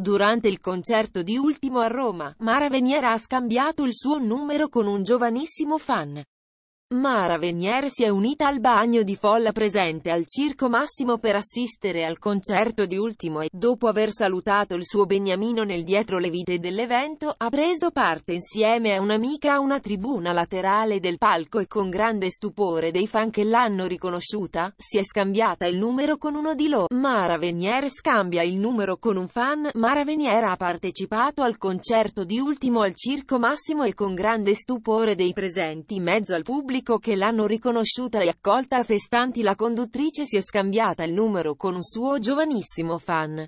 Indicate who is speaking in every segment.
Speaker 1: Durante il concerto di Ultimo a Roma, Mara Veniera ha scambiato il suo numero con un giovanissimo fan. Mara Venier si è unita al bagno di folla presente al Circo Massimo per assistere al concerto di ultimo e, dopo aver salutato il suo beniamino nel dietro le vite dell'evento, ha preso parte insieme a un'amica a una tribuna laterale del palco e con grande stupore dei fan che l'hanno riconosciuta, si è scambiata il numero con uno di loro. Mara Venier scambia il numero con un fan, Mara Venier ha partecipato al concerto di ultimo al Circo Massimo e con grande stupore dei presenti in mezzo al pubblico pubblico che l'hanno riconosciuta e accolta a festanti la conduttrice si è scambiata il numero con un suo giovanissimo fan.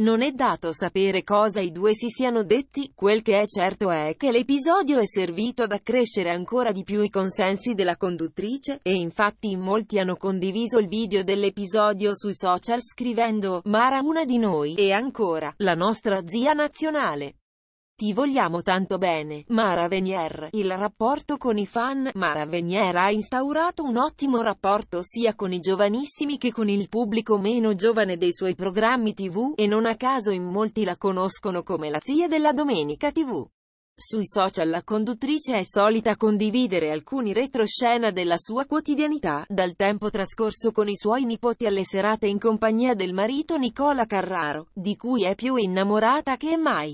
Speaker 1: Non è dato sapere cosa i due si siano detti, quel che è certo è che l'episodio è servito ad accrescere ancora di più i consensi della conduttrice, e infatti molti hanno condiviso il video dell'episodio sui social scrivendo «Mara una di noi» e ancora «La nostra zia nazionale». Ti vogliamo tanto bene, Mara Venier. Il rapporto con i fan, Mara Venier ha instaurato un ottimo rapporto sia con i giovanissimi che con il pubblico meno giovane dei suoi programmi tv, e non a caso in molti la conoscono come la zia della domenica tv. Sui social la conduttrice è solita condividere alcuni retroscena della sua quotidianità, dal tempo trascorso con i suoi nipoti alle serate in compagnia del marito Nicola Carraro, di cui è più innamorata che mai.